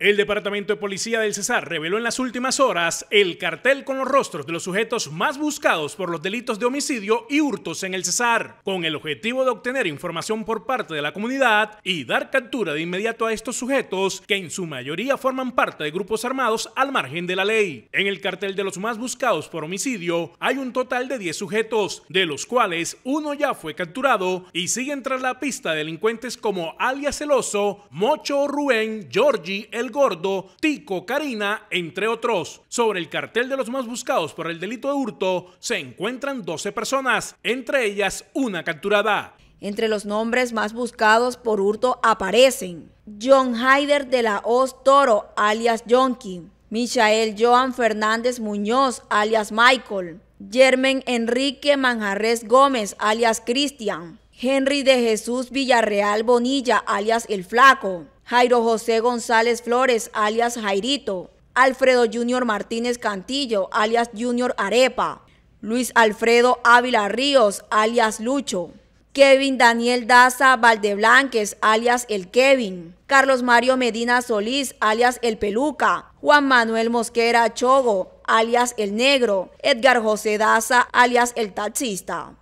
El Departamento de Policía del Cesar reveló en las últimas horas el cartel con los rostros de los sujetos más buscados por los delitos de homicidio y hurtos en el Cesar, con el objetivo de obtener información por parte de la comunidad y dar captura de inmediato a estos sujetos que en su mayoría forman parte de grupos armados al margen de la ley. En el cartel de los más buscados por homicidio hay un total de 10 sujetos, de los cuales uno ya fue capturado y siguen tras la pista delincuentes como alias Celoso, Mocho Rubén, Georgie, el Gordo, Tico, Karina, entre otros. Sobre el cartel de los más buscados por el delito de hurto se encuentran 12 personas, entre ellas una capturada. Entre los nombres más buscados por hurto aparecen John Hyder de la Oz Toro, alias Yonki, Michael Joan Fernández Muñoz, alias Michael, Germen Enrique Manjarres Gómez, alias Cristian, Henry de Jesús Villarreal Bonilla, alias El Flaco, Jairo José González Flores, alias Jairito, Alfredo Junior Martínez Cantillo, alias Junior Arepa, Luis Alfredo Ávila Ríos, alias Lucho, Kevin Daniel Daza Valdeblanques, alias El Kevin, Carlos Mario Medina Solís, alias El Peluca, Juan Manuel Mosquera Chogo, alias El Negro, Edgar José Daza, alias El Taxista.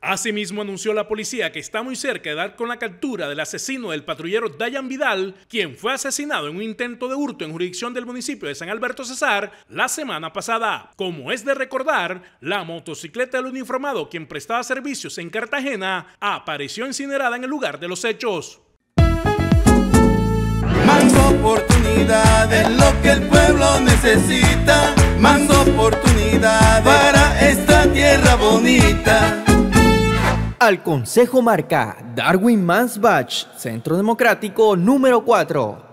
Asimismo, anunció la policía que está muy cerca de dar con la captura del asesino del patrullero Dayan Vidal, quien fue asesinado en un intento de hurto en jurisdicción del municipio de San Alberto Cesar la semana pasada. Como es de recordar, la motocicleta del uniformado quien prestaba servicios en Cartagena apareció incinerada en el lugar de los hechos. lo que el pueblo necesita. Al Consejo marca Darwin Mansbach, Centro Democrático número 4.